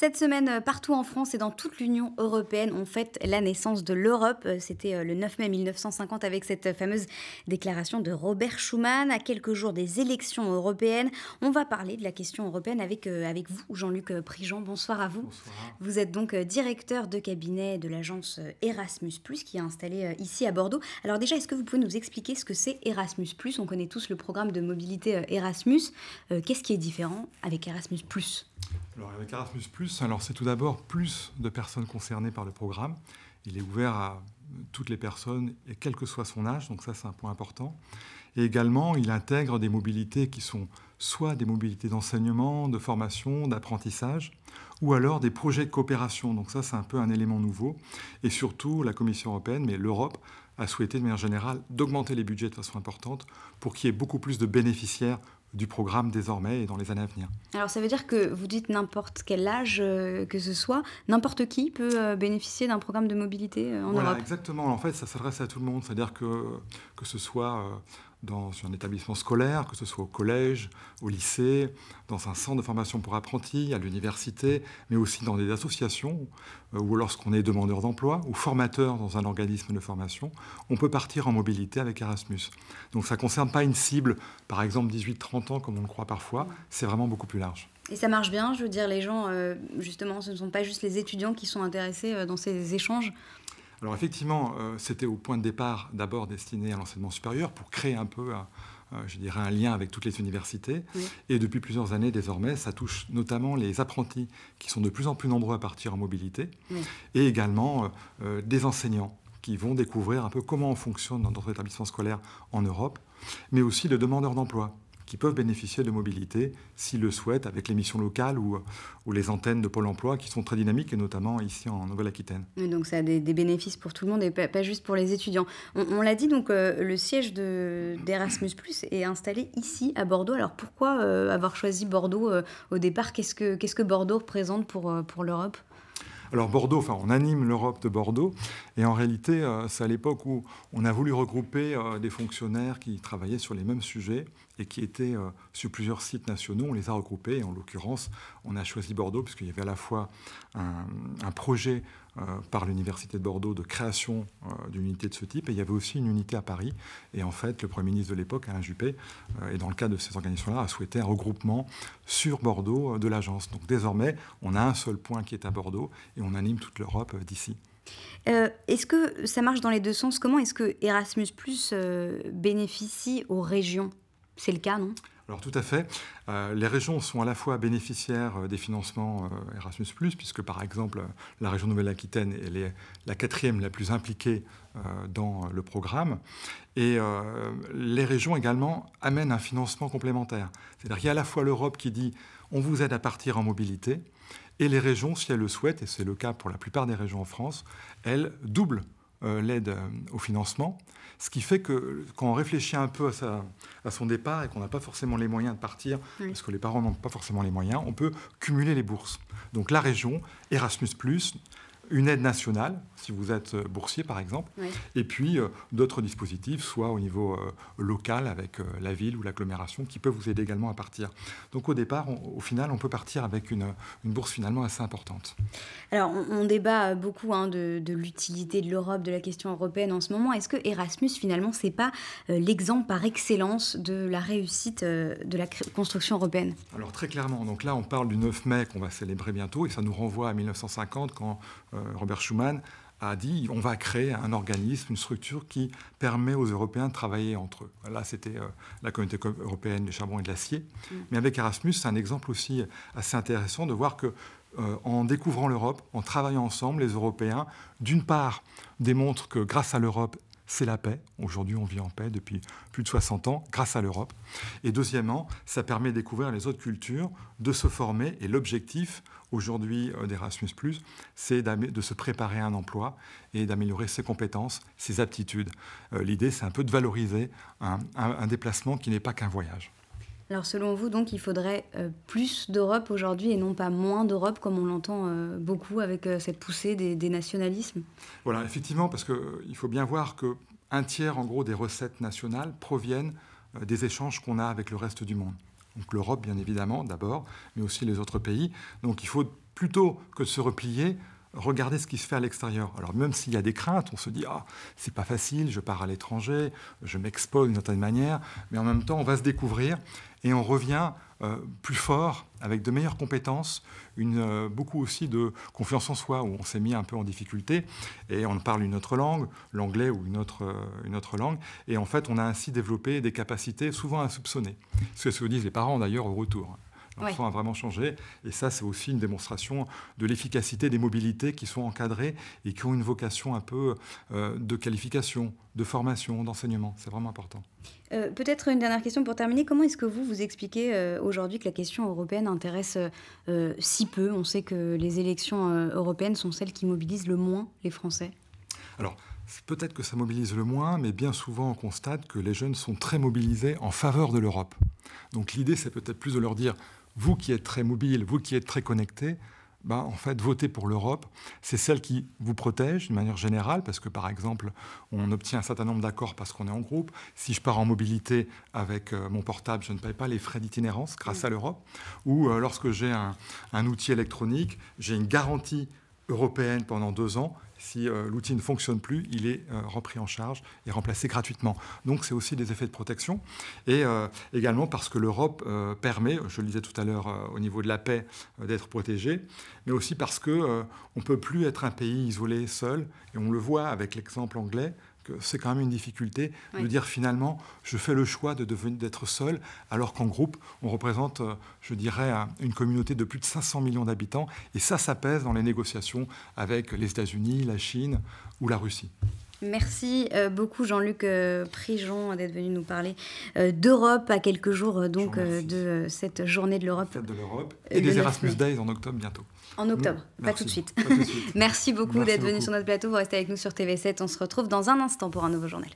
Cette semaine, euh, partout en France et dans toute l'Union européenne, on fête la naissance de l'Europe. Euh, c'était euh, le 9 mai 1950 avec cette fameuse déclaration de Robert Schuman. À quelques jours des élections européennes, on va parler de la question européenne avec, avec vous, Jean-Luc Prigent. Bonsoir à vous. Bonsoir. Vous êtes donc directeur de cabinet de l'agence Erasmus, qui est installée ici à Bordeaux. Alors, déjà, est-ce que vous pouvez nous expliquer ce que c'est Erasmus On connaît tous le programme de mobilité Erasmus. Qu'est-ce qui est différent avec Erasmus alors avec Erasmus, alors c'est tout d'abord plus de personnes concernées par le programme. Il est ouvert à toutes les personnes, et quel que soit son âge, donc ça c'est un point important. Et également, il intègre des mobilités qui sont soit des mobilités d'enseignement, de formation, d'apprentissage, ou alors des projets de coopération. Donc ça c'est un peu un élément nouveau. Et surtout, la Commission européenne, mais l'Europe, a souhaité de manière générale d'augmenter les budgets de façon importante pour qu'il y ait beaucoup plus de bénéficiaires du programme désormais et dans les années à venir. Alors ça veut dire que vous dites n'importe quel âge euh, que ce soit, n'importe qui peut euh, bénéficier d'un programme de mobilité euh, en voilà, Exactement, en fait ça s'adresse à tout le monde, c'est-à-dire que que ce soit dans un établissement scolaire, que ce soit au collège, au lycée, dans un centre de formation pour apprentis, à l'université, mais aussi dans des associations, euh, ou lorsqu'on est demandeur d'emploi, ou formateur dans un organisme de formation, on peut partir en mobilité avec Erasmus. Donc ça ne concerne pas une cible, par exemple 18-30 ans, comme on le croit parfois, c'est vraiment beaucoup plus large. Et ça marche bien, je veux dire, les gens, euh, justement, ce ne sont pas juste les étudiants qui sont intéressés euh, dans ces échanges alors effectivement, euh, c'était au point de départ d'abord destiné à l'enseignement supérieur pour créer un peu, euh, euh, je dirais, un lien avec toutes les universités. Et depuis plusieurs années désormais, ça touche notamment les apprentis qui sont de plus en plus nombreux à partir en mobilité et également des enseignants qui vont découvrir un peu comment on fonctionne dans notre établissement scolaire en Europe, mais aussi les demandeurs d'emploi qui peuvent bénéficier de mobilité s'ils le souhaitent avec les missions locales ou, les antennes de Pôle emploi qui sont très dynamiques et notamment ici en Nouvelle-Aquitaine. Donc ça a des, bénéfices pour tout le monde et pas, juste pour les étudiants. On, l'a dit, donc euh, le siège d'Erasmus est installé ici à Bordeaux. Alors pourquoi euh, avoir choisi Bordeaux euh, au départ Qu'est-ce que Bordeaux représente pour l'Europe alors Bordeaux, enfin on anime l'Europe de Bordeaux, et en réalité euh, c'est à l'époque où on a voulu regrouper euh, des fonctionnaires qui travaillaient sur les mêmes sujets et qui étaient euh, sur plusieurs sites nationaux. On les a regroupés, et en l'occurrence on a choisi Bordeaux puisqu'il y avait à la fois un projet euh, par l'Université de Bordeaux de création euh, d'une unité de ce type. Et il y avait aussi une unité à Paris. Et en fait, le Premier ministre de l'époque, Alain Juppé, euh, et dans le cadre de ces organisations-là, a souhaité un regroupement sur Bordeaux de l'agence. Donc désormais, on a un seul point qui est à Bordeaux et on anime toute l'Europe d'ici. est-ce que ça marche dans les deux sens Comment est-ce que Erasmus bénéficie aux régions C'est le cas, non alors tout à fait. Euh, les régions sont à la fois bénéficiaires euh, des financements euh, Erasmus, puisque par exemple la région Nouvelle-Aquitaine est la quatrième la plus impliquée dans le programme. Et les régions également amènent un financement complémentaire. C'est-à-dire qu'il y a à la fois l'Europe qui dit on vous aide à partir en mobilité, et les régions, si elles le souhaitent, et c'est le cas pour la plupart des régions en France, elles doublent euh, l'aide euh, au financement. Ce qui fait que quand on réfléchit un peu à, son départ et qu'on n'a pas forcément les moyens de partir, parce que les parents n'ont pas forcément les moyens, on peut cumuler les bourses. Donc la région, Erasmus, une aide nationale, si vous êtes euh, boursier par exemple, et puis euh, d'autres dispositifs, soit au niveau euh, local avec la ville ou l'agglomération, qui peuvent vous aider également à partir. Donc au départ, au final, on peut partir avec une, une bourse finalement assez importante. Alors on, débat beaucoup hein, de, l'utilité de l'Europe, de, de la question européenne en ce moment. Est-ce que Erasmus finalement, c'est pas l'exemple par excellence de la réussite de la construction européenne Alors très clairement, donc là on parle du 9 mai qu'on va célébrer bientôt, et ça nous renvoie à 1950 quand euh, Robert Schuman, a dit on va créer un organisme, une structure qui permet aux Européens de travailler entre eux. Là, c'était euh, la communauté européenne du charbon et de l'acier. Mm. Mais avec Erasmus, c'est un exemple aussi assez intéressant de voir que euh, en découvrant l'Europe, en travaillant ensemble, les Européens, d'une part, démontrent que grâce à l'Europe, c'est la paix. Aujourd'hui, on vit en paix depuis plus de 60 ans grâce à l'Europe. Et deuxièmement, ça permet de découvrir les autres cultures, de se former. Et l'objectif aujourd'hui euh, d'Erasmus, c'est de se préparer à un emploi et d'améliorer ses compétences, ses aptitudes. Euh, l'idée, c'est un peu de valoriser un, un déplacement qui n'est pas qu'un voyage. Alors selon vous, donc, il faudrait euh, plus d'Europe aujourd'hui et non pas moins d'Europe, comme on l'entend euh, beaucoup avec euh, cette poussée des, nationalismes Voilà, effectivement, parce qu'il faut bien voir qu'un tiers, en gros, des recettes nationales proviennent des échanges qu'on a avec le reste du monde. Donc l'Europe, bien évidemment, d'abord, mais aussi les autres pays. Donc il faut plutôt que de se replier, regarder ce qui se fait à l'extérieur. Alors même s'il y a des craintes, on se dit ah c'est pas facile, je pars à l'étranger, je m'expose d'une certaine manière, mais en même temps on va se découvrir et on revient euh, plus fort, avec de meilleures compétences, euh, beaucoup aussi de confiance en soi, où on s'est mis un peu en difficulté, et on parle une autre langue, l'anglais ou une autre, euh, une autre langue, et en fait on a ainsi développé des capacités souvent insoupçonnées, ce que disent les parents d'ailleurs au retour. Le oui. a vraiment changé. Et ça, c'est aussi une démonstration de l'efficacité des mobilités qui sont encadrées et qui ont une vocation un peu euh, de qualification, de formation, d'enseignement. C'est vraiment important. Euh, peut-être une dernière question pour terminer. Comment est-ce que vous vous expliquez euh, aujourd'hui que la question européenne intéresse si peu On sait que les élections européennes sont celles qui mobilisent le moins les Français. Alors, peut-être que ça mobilise le moins, mais bien souvent on constate que les jeunes sont très mobilisés en faveur de l'Europe. Donc l'idée, c'est peut-être plus de leur dire vous qui êtes très mobile, vous qui êtes très connecté, ben, en fait, voter pour l'Europe, c'est celle qui vous protège d'une manière générale, parce que par exemple, on obtient un certain nombre d'accords parce qu'on est en groupe. Si je pars en mobilité avec euh, mon portable, je ne paye pas les frais d'itinérance grâce à l'Europe. Ou euh, lorsque j'ai un, outil électronique, j'ai une garantie européenne pendant deux ans. Si euh, l'outil ne fonctionne plus, il est euh, repris en charge et remplacé gratuitement. Donc c'est aussi des effets de protection. Et euh, également parce que l'Europe permet, je le disais tout à l'heure au niveau de la paix, d'être protégée, mais aussi parce qu'on ne peut plus être un pays isolé seul. Et on le voit avec l'exemple anglais, c'est quand même une difficulté de dire finalement, je fais le choix de devenir d'être seul, alors qu'en groupe, on représente, euh, je dirais, une communauté de plus de 500 millions d'habitants. Et ça, ça pèse dans les négociations avec les États-Unis, la Chine ou la Russie. Merci euh, beaucoup Jean-Luc euh, Prigeon d'être venu nous parler euh, d'Europe à quelques jours donc de cette journée de l'Europe. et des Erasmus Days en octobre bientôt. En octobre, pas, tout de suite. Tout de suite. merci beaucoup d'être venu sur notre plateau. Vous restez avec nous sur TV7. On se retrouve dans un instant pour un nouveau journal.